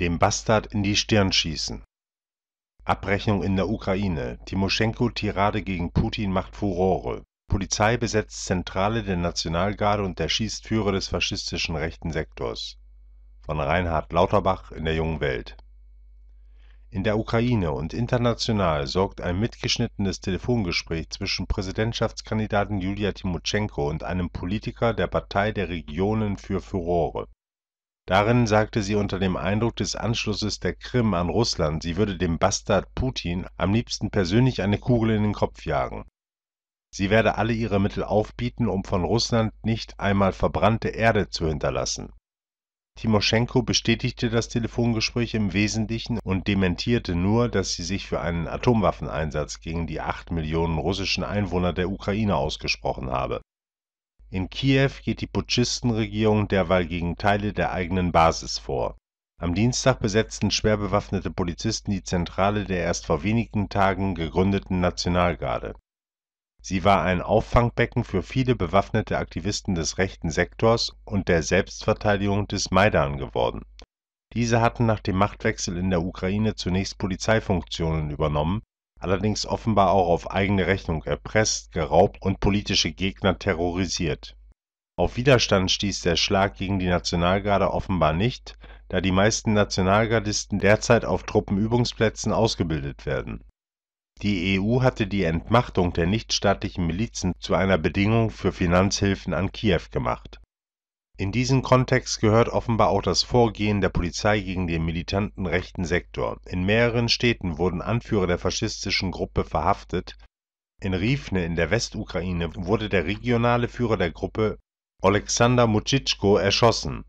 dem Bastard in die Stirn schießen. Abrechnung in der Ukraine. Timoschenko-Tirade gegen Putin macht Furore. Polizei besetzt Zentrale der Nationalgarde und erschießt Führer des faschistischen rechten Sektors. Von Reinhard Lauterbach in der Jungen Welt. In der Ukraine und international sorgt ein mitgeschnittenes Telefongespräch zwischen Präsidentschaftskandidaten Julia Timoschenko und einem Politiker der Partei der Regionen für Furore Darin sagte sie unter dem Eindruck des Anschlusses der Krim an Russland, sie würde dem Bastard Putin am liebsten persönlich eine Kugel in den Kopf jagen. Sie werde alle ihre Mittel aufbieten, um von Russland nicht einmal verbrannte Erde zu hinterlassen. Timoschenko bestätigte das Telefongespräch im Wesentlichen und dementierte nur, dass sie sich für einen Atomwaffeneinsatz gegen die acht Millionen russischen Einwohner der Ukraine ausgesprochen habe in Kiew geht die Putschistenregierung derweil gegen Teile der eigenen Basis vor. Am Dienstag besetzten schwer bewaffnete Polizisten die Zentrale der erst vor wenigen Tagen gegründeten Nationalgarde. Sie war ein Auffangbecken für viele bewaffnete Aktivisten des rechten Sektors und der Selbstverteidigung des Maidan geworden. Diese hatten nach dem Machtwechsel in der Ukraine zunächst Polizeifunktionen übernommen allerdings offenbar auch auf eigene Rechnung erpresst, geraubt und politische Gegner terrorisiert. Auf Widerstand stieß der Schlag gegen die Nationalgarde offenbar nicht, da die meisten Nationalgardisten derzeit auf Truppenübungsplätzen ausgebildet werden. Die EU hatte die Entmachtung der nichtstaatlichen Milizen zu einer Bedingung für Finanzhilfen an Kiew gemacht in diesen Kontext gehört offenbar auch das Vorgehen der Polizei gegen den militanten rechten Sektor. In mehreren Städten wurden Anführer der faschistischen Gruppe verhaftet. In Rivne in der Westukraine wurde der regionale Führer der Gruppe, Oleksandr Mutschitschko, erschossen.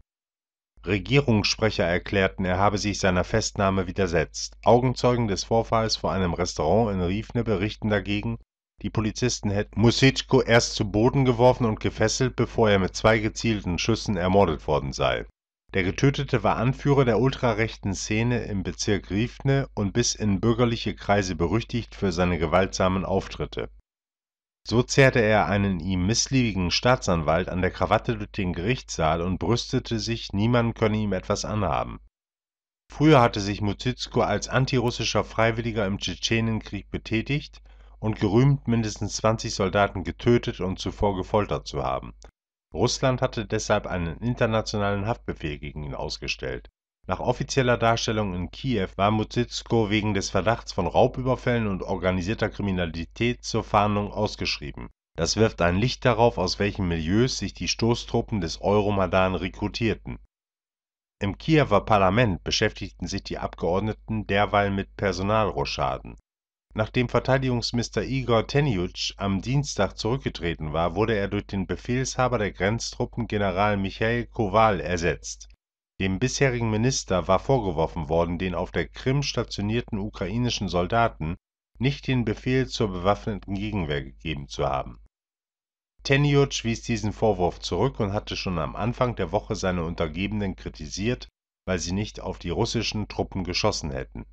Regierungssprecher erklärten, er habe sich seiner Festnahme widersetzt. Augenzeugen des Vorfalls vor einem Restaurant in Rivne berichten dagegen die Polizisten hätten Musitschko erst zu Boden geworfen und gefesselt, bevor er mit zwei gezielten Schüssen ermordet worden sei. Der Getötete war Anführer der ultrarechten Szene im Bezirk Rivne und bis in bürgerliche Kreise berüchtigt für seine gewaltsamen Auftritte. So zehrte er einen ihm missliebigen Staatsanwalt an der Krawatte durch den Gerichtssaal und brüstete sich, niemand könne ihm etwas anhaben. Früher hatte sich Musitschko als antirussischer Freiwilliger im Tschetschenenkrieg betätigt und gerühmt, mindestens 20 Soldaten getötet und zuvor gefoltert zu haben. Russland hatte deshalb einen internationalen Haftbefehl gegen ihn ausgestellt. Nach offizieller Darstellung in Kiew war Muzitsko wegen des Verdachts von Raubüberfällen und organisierter Kriminalität zur Fahndung ausgeschrieben. Das wirft ein Licht darauf, aus welchen Milieus sich die Stoßtruppen des Euromadan rekrutierten. Im Kiewer Parlament beschäftigten sich die Abgeordneten derweil mit Personalroschaden. Nachdem Verteidigungsminister Igor Tenjic am Dienstag zurückgetreten war, wurde er durch den Befehlshaber der Grenztruppen General Michail Kowal ersetzt. Dem bisherigen Minister war vorgeworfen worden, den auf der Krim stationierten ukrainischen Soldaten nicht den Befehl zur bewaffneten Gegenwehr gegeben zu haben. Tenjic wies diesen Vorwurf zurück und hatte schon am Anfang der Woche seine Untergebenen kritisiert, weil sie nicht auf die russischen Truppen geschossen hätten